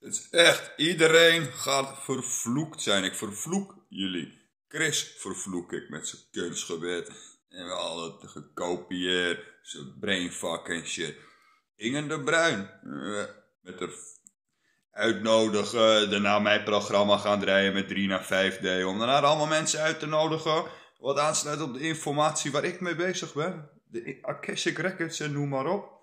Het is echt, iedereen gaat vervloekt zijn. Ik vervloek jullie. Chris vervloek ik met zijn kunstgebed. En al het gekopieerd, zijn brainfuck en shit. Ingen de Bruin. Eh, met er uitnodigen, daarna mijn programma gaan draaien met 3 naar 5D. Om daarna allemaal mensen uit te nodigen. Wat aansluit op de informatie waar ik mee bezig ben. De Akashic Records en noem maar op.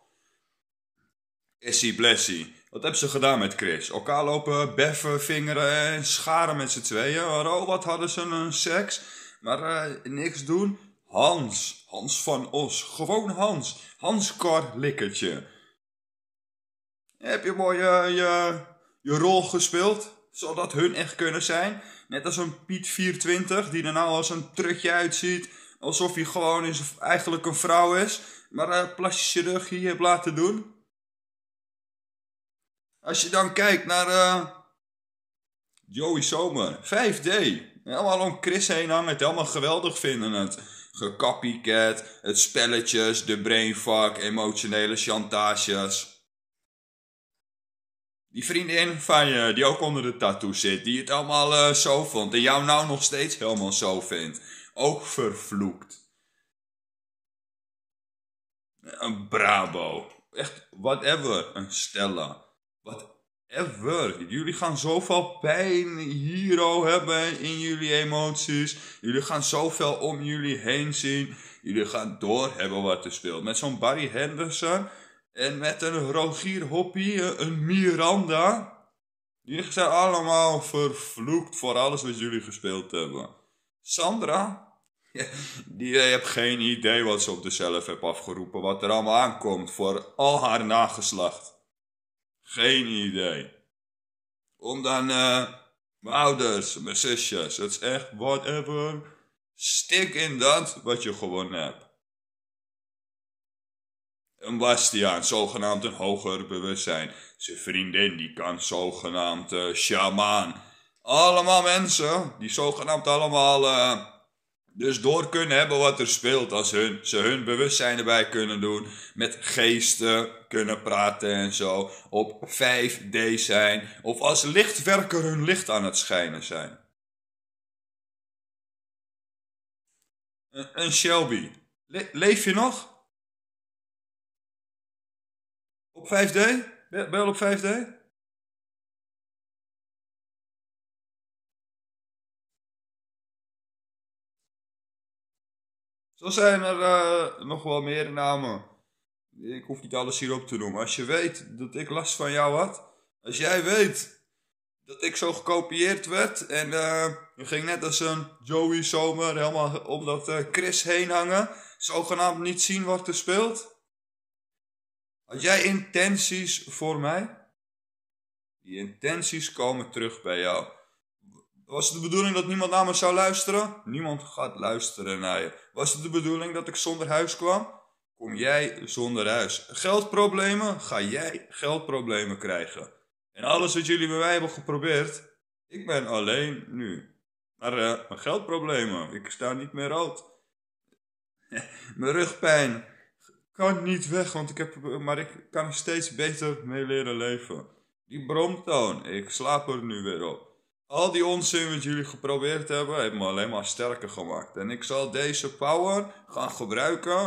Issy Blessie, Wat hebben ze gedaan met Chris? Elkaar lopen beffen, vingeren en scharen met z'n tweeën. Oh, wat hadden ze een seks? Maar eh, niks doen. Hans. Hans van Os. Gewoon Hans. Hans Korlikertje. Heb je mooi eh, je, je rol gespeeld? Zodat hun echt kunnen zijn? Net als een Piet 420 die er nou als een trutje uitziet. Alsof hij gewoon is, eigenlijk een vrouw is. Maar uh, eh, plastische rug hier hebt laten doen. Als je dan kijkt naar eh, Joey Zomer, 5D. Helemaal om Chris heen hangen, het helemaal geweldig vinden het. Gecopycat, het spelletjes, de brainfuck, emotionele chantages. Die vriendin van je, die ook onder de tattoo zit, die het allemaal eh, zo vond en jou nou nog steeds helemaal zo vindt. Ook vervloekt. Een bravo, Echt, whatever. Een Stella. Whatever. Jullie gaan zoveel pijn hiero hebben in jullie emoties. Jullie gaan zoveel om jullie heen zien. Jullie gaan doorhebben wat er speelt. Met zo'n Barry Henderson en met een Rogier Hoppie, een Miranda. Jullie zijn allemaal vervloekt voor alles wat jullie gespeeld hebben. Sandra, die eh, heeft geen idee wat ze op zichzelf heeft afgeroepen. Wat er allemaal aankomt voor al haar nageslacht. Geen idee. Om dan eh. mijn ouders, mijn zusjes. Het is echt whatever. Stik in dat wat je gewoon hebt. Een Bastiaan, zogenaamd een hoger bewustzijn. Zijn vriendin, die kan zogenaamd uh, eh, shamaan. Allemaal mensen die zogenaamd allemaal uh, dus door kunnen hebben wat er speelt, als hun, ze hun bewustzijn erbij kunnen doen, met geesten kunnen praten en zo, op 5D zijn, of als lichtwerker hun licht aan het schijnen zijn. Een, Shelby, leef je nog? Op 5D? Bel op 5D? Zo zijn er eh, nog wel meer namen. Ik hoef niet alles hierop te noemen. Als je weet dat ik last van jou had. Als jij weet dat ik zo gekopieerd werd. En uh, ging net als een Joey Zomer helemaal om dat eh, Chris heen hangen. Zogenaamd niet zien wat er speelt. Had jij intenties voor mij? Die intenties komen terug bij jou. Was het de bedoeling dat niemand naar me zou luisteren? Niemand gaat luisteren naar je. Was het de bedoeling dat ik zonder huis kwam? Kom jij zonder huis. Geldproblemen? Ga jij geldproblemen krijgen. En alles wat jullie bij mij hebben geprobeerd, ik ben alleen nu. Maar eh, mijn geldproblemen, ik sta niet meer rood. mijn rugpijn kan niet weg, want ik heb, maar ik kan er steeds beter mee leren leven. Die bromtoon, ik slaap er nu weer op. Al die onzin wat jullie geprobeerd hebben, heeft me alleen maar sterker gemaakt. En ik zal deze power gaan gebruiken.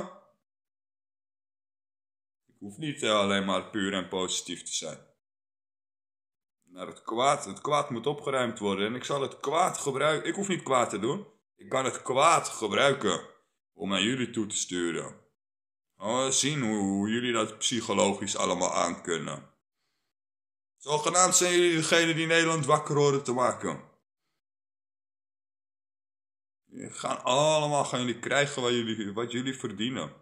Ik hoef niet eh, alleen maar puur en positief te zijn. Naar het kwaad. Het kwaad moet opgeruimd worden. En ik zal het kwaad gebruiken. Ik hoef niet kwaad te doen. Ik kan het kwaad gebruiken om naar jullie toe te sturen. Gaan oh, zien hoe jullie dat psychologisch allemaal aankunnen. Zogenaamd zijn jullie degene die Nederland wakker horen te maken. Jullie gaan allemaal gaan jullie krijgen wat jullie, wat jullie verdienen.